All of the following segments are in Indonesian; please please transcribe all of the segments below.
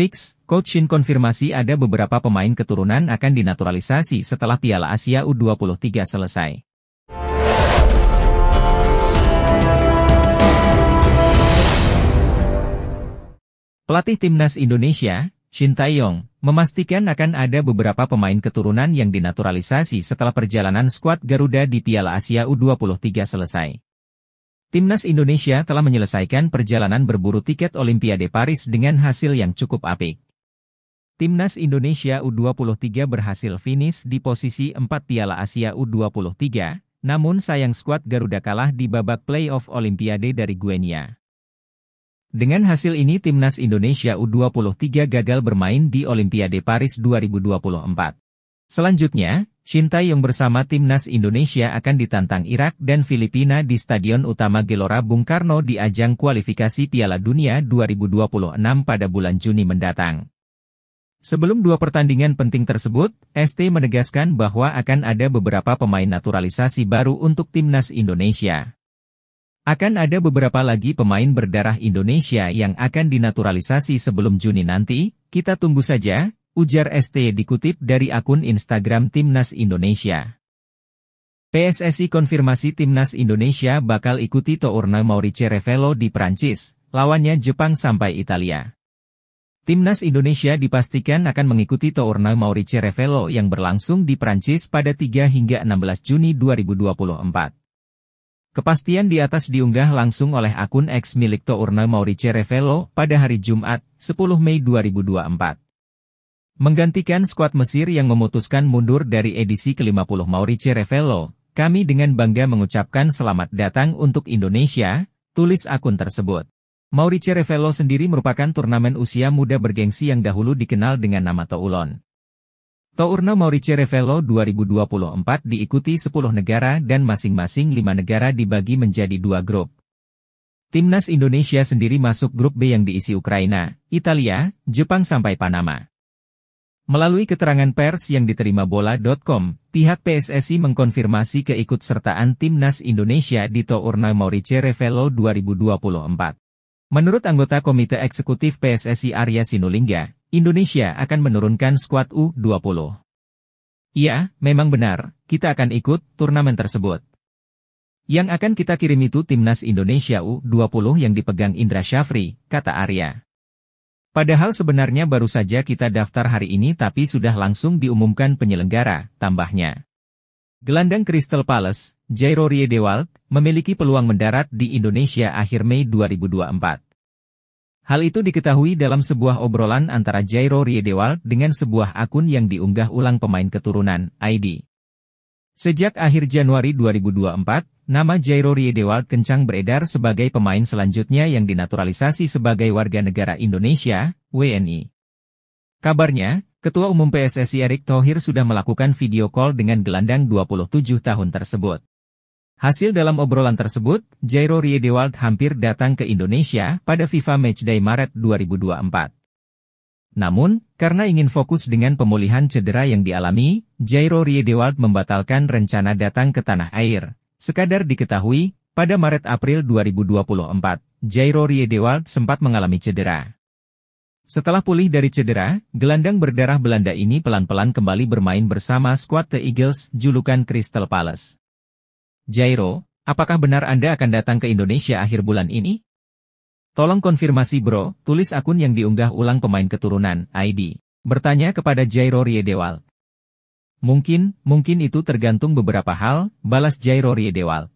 Fix, Coach Shin konfirmasi ada beberapa pemain keturunan akan dinaturalisasi setelah Piala Asia U23 selesai. Pelatih Timnas Indonesia, Shin Taeyong, memastikan akan ada beberapa pemain keturunan yang dinaturalisasi setelah perjalanan skuad Garuda di Piala Asia U23 selesai. Timnas Indonesia telah menyelesaikan perjalanan berburu tiket Olimpiade Paris dengan hasil yang cukup apik. Timnas Indonesia U23 berhasil finish di posisi 4 Piala Asia U23, namun sayang skuad Garuda kalah di babak playoff Olimpiade dari Guinea. Dengan hasil ini Timnas Indonesia U23 gagal bermain di Olimpiade Paris 2024. Selanjutnya, Cinta yang bersama timnas Indonesia akan ditantang Irak dan Filipina di Stadion Utama Gelora Bung Karno di ajang kualifikasi Piala Dunia 2026 pada bulan Juni mendatang. Sebelum dua pertandingan penting tersebut, ST menegaskan bahwa akan ada beberapa pemain naturalisasi baru untuk timnas Indonesia. Akan ada beberapa lagi pemain berdarah Indonesia yang akan dinaturalisasi sebelum Juni nanti, kita tunggu saja, ujar ST dikutip dari akun Instagram Timnas Indonesia. PSSI konfirmasi Timnas Indonesia bakal ikuti Tourna Maurice Revelo di Prancis, lawannya Jepang sampai Italia. Timnas Indonesia dipastikan akan mengikuti Tourna Maurice Revelo yang berlangsung di Prancis pada 3 hingga 16 Juni 2024. Kepastian di atas diunggah langsung oleh akun X milik Tourna Maurice Revelo pada hari Jumat, 10 Mei 2024. Menggantikan skuad Mesir yang memutuskan mundur dari edisi ke-50 Maurice Revello, kami dengan bangga mengucapkan selamat datang untuk Indonesia, tulis akun tersebut. Maurice Revello sendiri merupakan turnamen usia muda bergengsi yang dahulu dikenal dengan nama Toulon. Tourna Maurice Revello 2024 diikuti 10 negara dan masing-masing 5 negara dibagi menjadi dua grup. Timnas Indonesia sendiri masuk grup B yang diisi Ukraina, Italia, Jepang sampai Panama. Melalui keterangan pers yang diterima bola.com, pihak PSSI mengkonfirmasi keikutsertaan Timnas Indonesia di Tourna Maurice Revelo 2024. Menurut anggota Komite Eksekutif PSSI Arya Sinulinga, Indonesia akan menurunkan skuad U20. Iya, memang benar, kita akan ikut turnamen tersebut. Yang akan kita kirim itu Timnas Indonesia U20 yang dipegang Indra Syafri, kata Arya. Padahal sebenarnya baru saja kita daftar hari ini tapi sudah langsung diumumkan penyelenggara, tambahnya. Gelandang Crystal Palace, Jairo Riedewald, memiliki peluang mendarat di Indonesia akhir Mei 2024. Hal itu diketahui dalam sebuah obrolan antara Jairo Riedewald dengan sebuah akun yang diunggah ulang pemain keturunan, ID. Sejak akhir Januari 2024, Nama Jairo Riedewald kencang beredar sebagai pemain selanjutnya yang dinaturalisasi sebagai warga negara Indonesia, WNI. Kabarnya, Ketua Umum PSSI Erick Thohir sudah melakukan video call dengan gelandang 27 tahun tersebut. Hasil dalam obrolan tersebut, Jairo Riedewald hampir datang ke Indonesia pada FIFA Matchday Maret 2024. Namun, karena ingin fokus dengan pemulihan cedera yang dialami, Jairo Riedewald membatalkan rencana datang ke tanah air. Sekadar diketahui, pada Maret-April 2024, Jairo Riedewald sempat mengalami cedera. Setelah pulih dari cedera, gelandang berdarah Belanda ini pelan-pelan kembali bermain bersama skuad The Eagles julukan Crystal Palace. Jairo, apakah benar Anda akan datang ke Indonesia akhir bulan ini? Tolong konfirmasi bro, tulis akun yang diunggah ulang pemain keturunan, ID. Bertanya kepada Jairo Riedewald. Mungkin, mungkin itu tergantung beberapa hal, balas Jairo Dewal.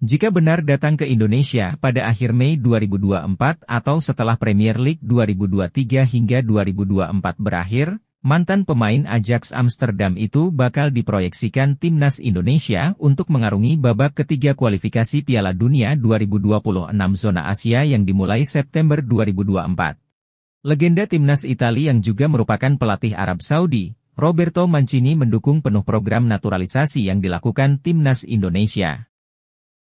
Jika benar datang ke Indonesia pada akhir Mei 2024 atau setelah Premier League 2023 hingga 2024 berakhir, mantan pemain Ajax Amsterdam itu bakal diproyeksikan timnas Indonesia untuk mengarungi babak ketiga kualifikasi Piala Dunia 2026 zona Asia yang dimulai September 2024. Legenda timnas Italia yang juga merupakan pelatih Arab Saudi, Roberto Mancini mendukung penuh program naturalisasi yang dilakukan Timnas Indonesia.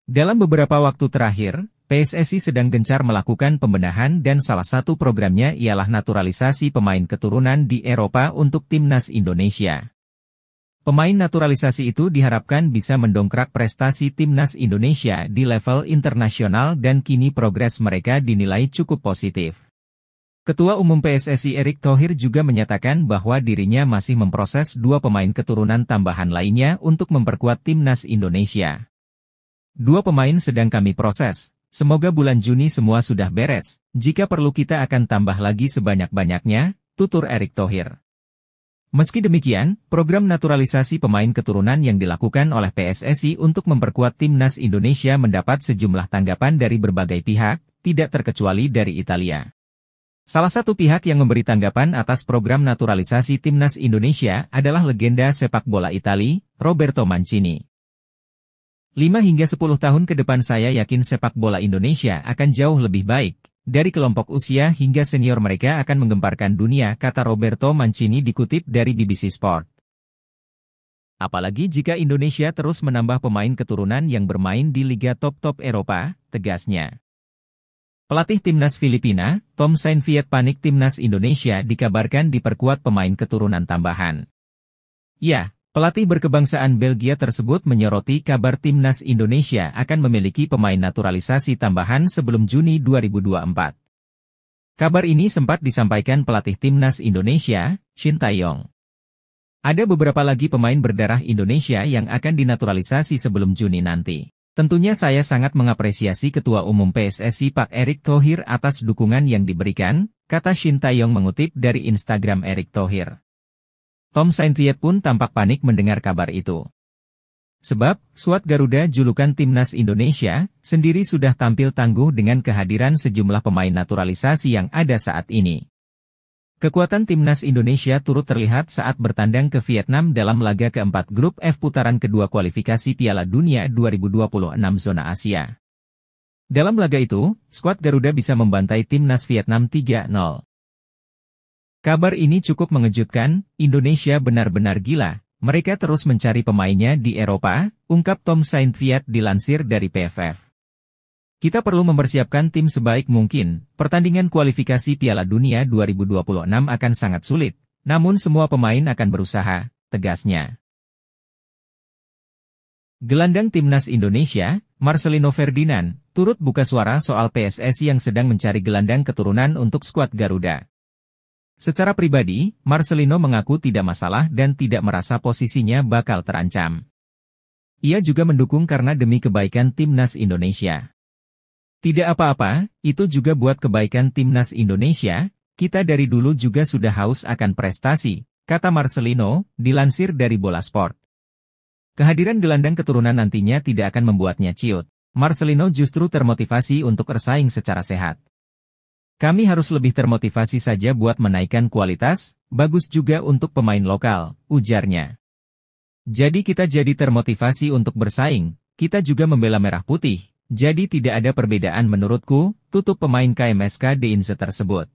Dalam beberapa waktu terakhir, PSSI sedang gencar melakukan pembenahan dan salah satu programnya ialah naturalisasi pemain keturunan di Eropa untuk Timnas Indonesia. Pemain naturalisasi itu diharapkan bisa mendongkrak prestasi Timnas Indonesia di level internasional dan kini progres mereka dinilai cukup positif. Ketua Umum PSSI Erick Thohir juga menyatakan bahwa dirinya masih memproses dua pemain keturunan tambahan lainnya untuk memperkuat timnas Indonesia. Dua pemain sedang kami proses, semoga bulan Juni semua sudah beres, jika perlu kita akan tambah lagi sebanyak-banyaknya, tutur Erick Thohir. Meski demikian, program naturalisasi pemain keturunan yang dilakukan oleh PSSI untuk memperkuat timnas Indonesia mendapat sejumlah tanggapan dari berbagai pihak, tidak terkecuali dari Italia. Salah satu pihak yang memberi tanggapan atas program naturalisasi timnas Indonesia adalah legenda sepak bola Itali, Roberto Mancini. 5 hingga 10 tahun ke depan saya yakin sepak bola Indonesia akan jauh lebih baik. Dari kelompok usia hingga senior mereka akan menggemparkan dunia, kata Roberto Mancini dikutip dari BBC Sport. Apalagi jika Indonesia terus menambah pemain keturunan yang bermain di liga top-top Eropa, tegasnya. Pelatih timnas Filipina, Tom Saintfiet panik timnas Indonesia dikabarkan diperkuat pemain keturunan tambahan. Ya, pelatih berkebangsaan Belgia tersebut menyoroti kabar timnas Indonesia akan memiliki pemain naturalisasi tambahan sebelum Juni 2024. Kabar ini sempat disampaikan pelatih timnas Indonesia, Shin Taeyong. Ada beberapa lagi pemain berdarah Indonesia yang akan dinaturalisasi sebelum Juni nanti. Tentunya saya sangat mengapresiasi Ketua Umum PSSI Pak Erick Thohir atas dukungan yang diberikan, kata Shin Taeyong mengutip dari Instagram Erick Thohir. Tom Saintiet pun tampak panik mendengar kabar itu. Sebab, Suat Garuda julukan Timnas Indonesia, sendiri sudah tampil tangguh dengan kehadiran sejumlah pemain naturalisasi yang ada saat ini. Kekuatan timnas Indonesia turut terlihat saat bertandang ke Vietnam dalam laga keempat grup F putaran kedua kualifikasi Piala Dunia 2026 zona Asia. Dalam laga itu, skuad Garuda bisa membantai timnas Vietnam 3-0. Kabar ini cukup mengejutkan, Indonesia benar-benar gila, mereka terus mencari pemainnya di Eropa, ungkap Tom Saint Saintfiet dilansir dari PFF kita perlu mempersiapkan tim sebaik mungkin. Pertandingan kualifikasi Piala Dunia 2026 akan sangat sulit, namun semua pemain akan berusaha, tegasnya. Gelandang Timnas Indonesia, Marcelino Ferdinand, turut buka suara soal PSSI yang sedang mencari gelandang keturunan untuk skuad Garuda. Secara pribadi, Marcelino mengaku tidak masalah dan tidak merasa posisinya bakal terancam. Ia juga mendukung karena demi kebaikan Timnas Indonesia. Tidak apa-apa, itu juga buat kebaikan timnas Indonesia, kita dari dulu juga sudah haus akan prestasi, kata Marcelino, dilansir dari Bola Sport. Kehadiran gelandang keturunan nantinya tidak akan membuatnya ciut. Marcelino justru termotivasi untuk bersaing secara sehat. Kami harus lebih termotivasi saja buat menaikkan kualitas, bagus juga untuk pemain lokal, ujarnya. Jadi kita jadi termotivasi untuk bersaing, kita juga membela merah putih, jadi tidak ada perbedaan menurutku, tutup pemain KMSK di tersebut.